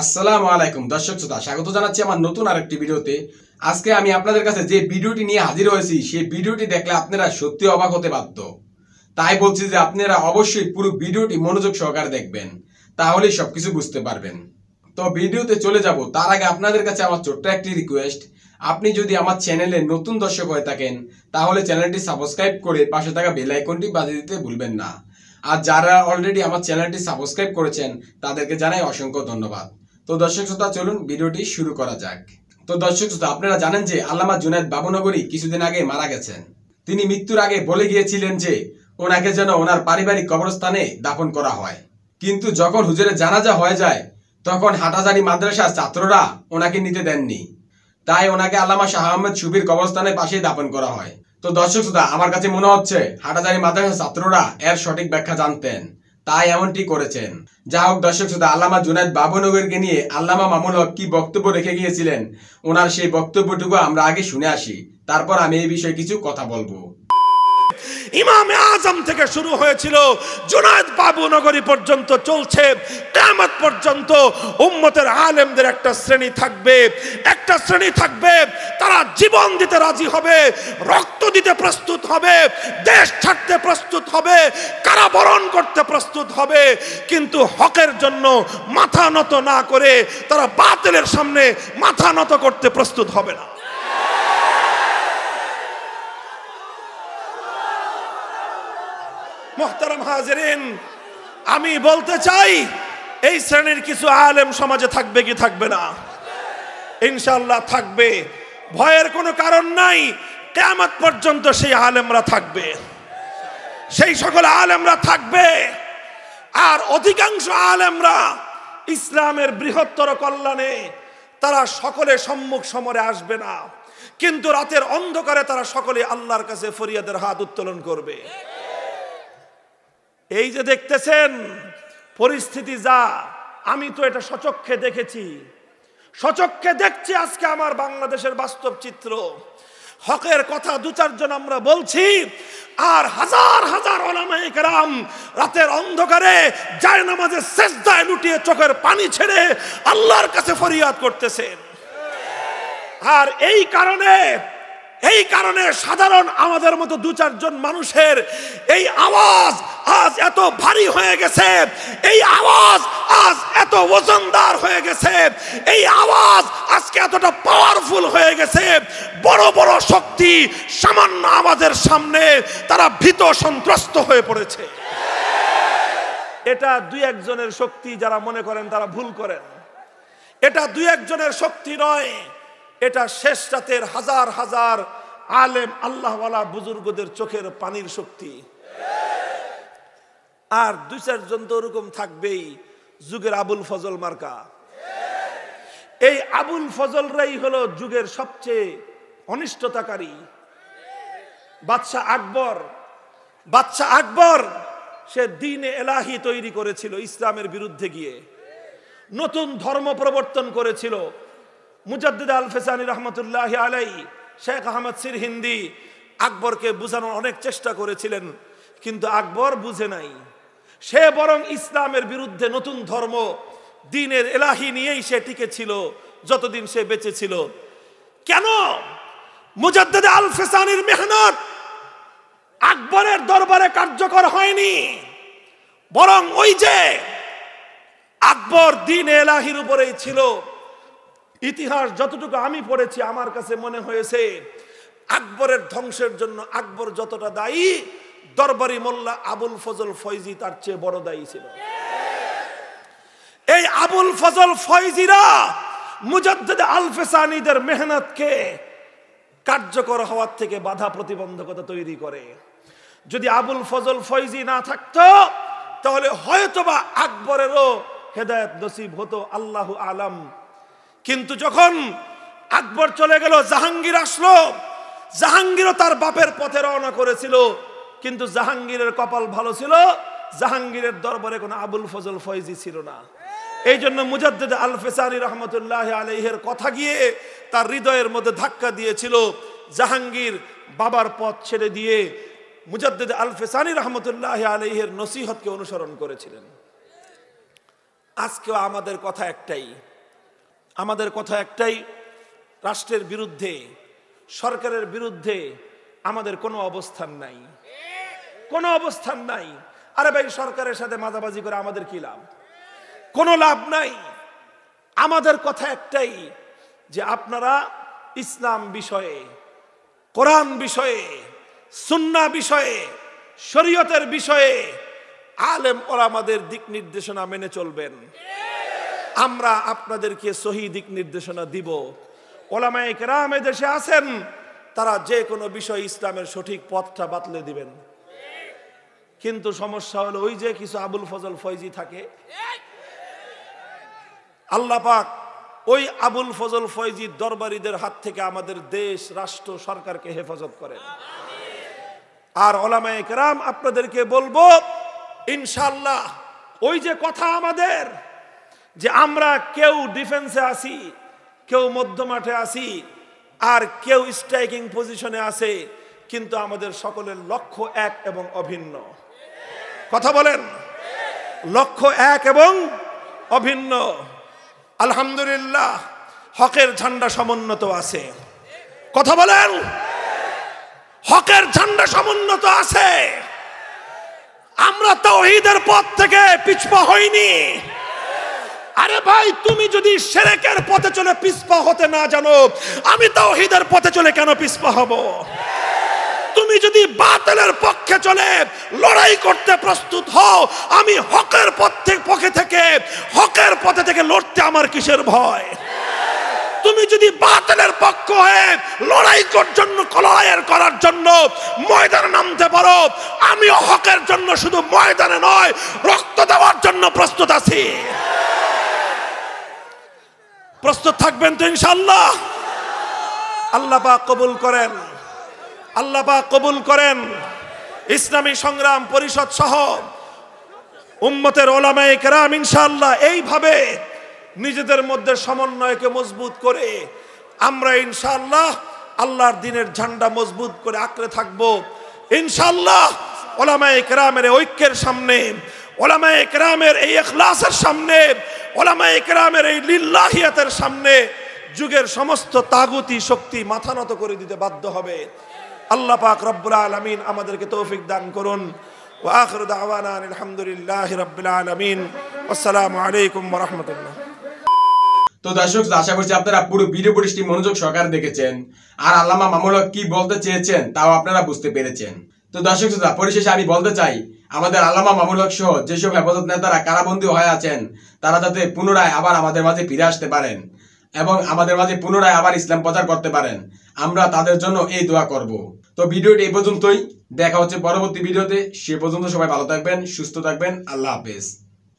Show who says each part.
Speaker 1: আসসালামু আলাইকুম দর্শক শ্রোতা স্বাগত জানাচ্ছি আমার নতুন আরেকটি ভিডিওতে আজকে আমি আপনাদের কাছে যে ভিডিওটি নিয়ে হাজির হয়েছি সেই ভিডিওটি দেখলে আপনারা সত্যি অবাক হতে বাধ্য তাই বলছি যে আপনারা অবশ্যই পুরো ভিডিওটি মনোযোগ সহকারে দেখবেন তাহলেই সবকিছু বুঝতে পারবেন তো ভিডিওতে চলে যাব তার আগে আপনাদের কাছে আমার ছোট্ট একটি রিকোয়েস্ট আপনি যদি আমার চ্যানেলে নতুন দর্শক হয়ে থাকেন তাহলে চ্যানেলটি সাবস্ক্রাইব করে পাশে থাকা বেল আইকনটি বাজিয়ে দিতে ভুলবেন না আর যারা অলরেডি আমার চ্যানেলটি সাবস্ক্রাইব করেছেন তাদেরকে জানাই অসংখ্য ধন্যবাদ তো দর্শক শ্রোতা চলুন ভিডিওটি শুরু করা যাক তো দর্শক শ্রোতা আপনারা জানেন যে আল্লামা জুনায়দ বাবুনগরী কিছুদিন আগে মারা গেছেন তিনি মৃত্যুর আগে বলে গিয়েছিলেন যে ওনাকে যেন ওনার পারিবারিক কবরস্থানে দাফন করা হয় কিন্তু যখন হুজুরের জানাজা হয়ে যায় তখন হাটাজারি মাদ্রাসার ছাত্ররা ওনাকে নিতে দেননি তাই ওনাকে আল্লামা শাহ আহমেদ সুবির কবরস্থানের পাশে দাফন করা হয় তো দর্শক শ্রোতা আমার কাছে মনে হচ্ছে হাটাজারি মাদ্রাসা ছাত্ররা এর সঠিক ব্যাখ্যা জানতেন তাই এমনটি করেছেন যা হোক দর্শক শ্রোতা আল্লামা জুনায়দ বাবুনগরকে নিয়ে আল্লামা মামুন হক কি বক্তব্য রেখে গিয়েছিলেন ওনার সেই বক্তব্যটুকু আমরা আগে শুনে আসি
Speaker 2: তারপর আমি এই বিষয়ে কিছু কথা বলবো ইমামে আজম থেকে শুরু হয়েছিল জুনায়দ বাবুনগরী পর্যন্ত চলছে কেমত পর্যন্ত উম্মতের আলেমদের একটা শ্রেণী থাকবে একটা শ্রেণী থাকবে তারা জীবন দিতে রাজি হবে রক্ত দিতে প্রস্তুত হবে দেশ ছাড়তে প্রস্তুত হবে কারাবরণ করতে প্রস্তুত হবে কিন্তু হকের জন্য মাথা নত না করে তারা বাতিলের সামনে মাথা নত করতে প্রস্তুত হবে না মোহতারাম হাজেরিন আমি বলতে চাই এই শ্রেণীর কিছু আলেম সমাজে থাকবে কি থাকবে না ইনশাল্লাহ থাকবে ভয়ের কোনো কারণ নাই কেমত পর্যন্ত সেই আলেমরা থাকবে সেই সকল আলেমরা থাকবে আর অধিকাংশ আলেমরা ইসলামের বৃহত্তর কল্যাণে তারা সকলে সম্মুখ সমরে আসবে না কিন্তু রাতের অন্ধকারে তারা সকলে আল্লাহর কাছে ফরিয়াদের হাত উত্তোলন করবে এই যে দেখতেছেন পরিস্থিতি যা আমি তো এটা সচক্ষে দেখেছি সচক্ষে দেখছি আজকে আমার বাংলাদেশের বাস্তব চিত্র হকের কথা দু চারজন আমরা বলছি আর হাজার হাজার অনামায়াম রাতের অন্ধকারে যায় নামাজে শেষদায় লুটিয়ে চোখের পানি ছেড়ে আল্লাহর কাছে ফরিয়াদ করতেছেন আর এই কারণে এই কারণে সাধারণ আমাদের মতো দু চারজন মানুষের এই আওয়াজ আজ এত ভারী হয়ে গেছে এই আওয়াজ আজ এত ওজনদার হয়ে গেছে এই আওয়াজ আজকে এতটা পাওয়ারফুল হয়ে গেছে বড় বড় শক্তি সামান্য আওয়াজের সামনে তারা ভীত সন্ত্রস্ত হয়ে পড়েছে এটা দুই একজনের শক্তি যারা মনে করেন তারা ভুল করেন এটা দুই একজনের শক্তি নয় এটা শেষ রাতের হাজার হাজার আলেম আল্লাহওয়ালা বুজুর্গদের চোখের পানির শক্তি আর দুই চারজন তো ওরকম থাকবেই যুগের আবুল ফজল মার্কা এই আবুল ফজলরাই হলো যুগের সবচেয়ে অনিষ্টতাকারী বাদশাহ আকবর বাদশাহ আকবর সে দিন এলাহি তৈরি করেছিল ইসলামের বিরুদ্ধে গিয়ে নতুন ধর্ম প্রবর্তন করেছিল মুজাদ্দিদ আল ফেসানি রহমতুল্লাহ আলাই শেখ আহমদ সির হিন্দি আকবরকে বোঝানোর অনেক চেষ্টা করেছিলেন কিন্তু আকবর বুঝে নাই সে বরং ইসলামের বিরুদ্ধে নতুন ধর্ম দিনের এলাহি নিয়েই সে টিকে ছিল যতদিন সে বেঁচে ছিল কেন মুজাদ্দ আল ফেসানির মেহনত আকবরের দরবারে কার্যকর হয়নি বরং ওই যে আকবর দিন এলাহির উপরেই ছিল ইতিহাস যতটুকু আমি পড়েছি আমার কাছে মনে হয়েছে আকবরের ধ্বংসের জন্য আকবর যতটা দায়ী দরবারি মোল্লা আবুল ফজল ফয়জি তার চেয়ে বড় দায়ী ছিল এই আবুল ফজল ফৈজিরা মুজাদ্দ আলফেসানিদের মেহনতকে কার্যকর হওয়ার থেকে বাধা প্রতিবন্ধকতা তৈরি করে যদি আবুল ফজল ফয়জি না থাকতো তাহলে হয়তোবা আকবরেরও হেদায়ত নসিব হতো আল্লাহ আলম কিন্তু যখন আকবর চলে গেল জাহাঙ্গীর আসলো জাহাঙ্গীরও তার বাপের পথে রওনা করেছিল কিন্তু জাহাঙ্গীরের কপাল ভালো ছিল জাহাঙ্গীরের দরবারে কোনো আবুল ফজল ফয়জি ছিল না এই জন্য মুজাদ্দেদ আলফেসানি রহমতুল্লাহ আলহের কথা গিয়ে তার হৃদয়ের মধ্যে ধাক্কা দিয়েছিল জাহাঙ্গীর বাবার পথ ছেড়ে দিয়ে মুজাদ্দেদ আলফেসানি রহমতুল্লাহ আলহের নসিহতকে অনুসরণ করেছিলেন আজকেও আমাদের কথা একটাই আমাদের কথা একটাই রাষ্ট্রের বিরুদ্ধে সরকারের বিরুদ্ধে আমাদের কোনো অবস্থান নাই কোনো অবস্থান নাই আরে ভাই সরকারের সাথে মাথাবাজি করে আমাদের কি লাভ কোনো লাভ নাই আমাদের কথা একটাই যে আপনারা ইসলাম বিষয়ে কোরআন বিষয়ে সুন্না বিষয়ে শরীয়তের বিষয়ে আলেম আমাদের দিক নির্দেশনা মেনে চলবেন আমরা আপনাদেরকে সহি দিক নির্দেশনা দিব ওলামায় কেরাম দেশে আছেন তারা যে কোনো বিষয় ইসলামের সঠিক পথটা বাতলে দিবেন কিন্তু সমস্যা হলো ওই যে কিছু আবুল ফজল ফয়জি থাকে আল্লাহ পাক ওই আবুল ফজল ফয়জি দরবারীদের হাত থেকে আমাদের দেশ রাষ্ট্র সরকারকে হেফাজত করে আর ওলামায় কেরাম আপনাদেরকে বলবো ইনশাল্লাহ ওই যে কথা আমাদের যে আমরা কেউ ডিফেন্সে আসি কেউ মধ্য মাঠে আসি আর কেউ স্ট্রাইকিং পজিশনে আছে কিন্তু আমাদের সকলের লক্ষ্য এক এবং অভিন্ন কথা বলেন লক্ষ্য এক এবং অভিন্ন আলহামদুলিল্লাহ হকের ঝান্ডা সমুন্নত আছে কথা বলেন হকের ঝান্ডা সমুন্নত আছে আমরা তৌহিদের পথ থেকে পিছপা হইনি আরে ভাই তুমি যদি সেরেকের পথে চলে পিছপা হতে না জানো আমি তৌহিদের পথে চলে কেন পিছপা হব তুমি যদি বাতিলের পক্ষে চলে লড়াই করতে প্রস্তুত হও আমি হকের পথে পক্ষে থেকে হকের পথে থেকে লড়তে আমার কিসের ভয় তুমি যদি বাতিলের পক্ষ হয়ে লড়াই করার জন্য কলায়ের করার জন্য ময়দানে নামতে পারো আমি হকের জন্য শুধু ময়দানে নয় রক্ত দেওয়ার জন্য প্রস্তুত আছি প্রস্তুত থাকবেন তো ইনশাল্লাহ আল্লাহ পাক কবুল করেন আল্লাপা কবুল করেন ইসলামী সংগ্রাম পরিষদ সহ উম্মতের ওলামায় কেরাম ইনশাল্লাহ এইভাবে নিজেদের মধ্যে সমন্বয়কে মজবুত করে আমরা ইনশাল্লাহ আল্লাহর দিনের ঝান্ডা মজবুত করে আঁকড়ে থাকব ইনশাল্লাহ ওলামায় কেরামের ঐক্যের সামনে ওলামায় কেরামের এই এখলাসের সামনে ওলামায় কেরামের এই লিল্লাহিয়াতের সামনে যুগের সমস্ত তাগুতি শক্তি মাথা নত করে দিতে বাধ্য হবে আল্লাহ পাক রব্বুল আলমিন আমাদেরকে তৌফিক দান করুন ও আখর দাওয়ান আলহামদুলিল্লাহ রব্বুল আলমিন আসসালাম আলাইকুম রহমতুল্লাহ
Speaker 1: তো দর্শক আশা করছি আপনারা পুরো ভিডিও পরিষ্টি মনোযোগ সহকারে দেখেছেন আর আল্লামা মামুল কি বলতে চেয়েছেন তাও আপনারা বুঝতে পেরেছেন তো দর্শক শ্রোতা পরিশেষে আমি বলতে চাই আমাদের আল্লামা মামুল সহ যেসব হেফাজত নেতারা কারাবন্দী হয়ে আছেন তারা যাতে পুনরায় আবার আমাদের মাঝে ফিরে আসতে পারেন এবং আমাদের মাঝে পুনরায় আবার ইসলাম প্রচার করতে পারেন আমরা তাদের জন্য এই দোয়া করব তো ভিডিওটি এই পর্যন্তই দেখা হচ্ছে পরবর্তী ভিডিওতে সে পর্যন্ত সবাই ভালো থাকবেন সুস্থ থাকবেন আল্লাহ হাফেজ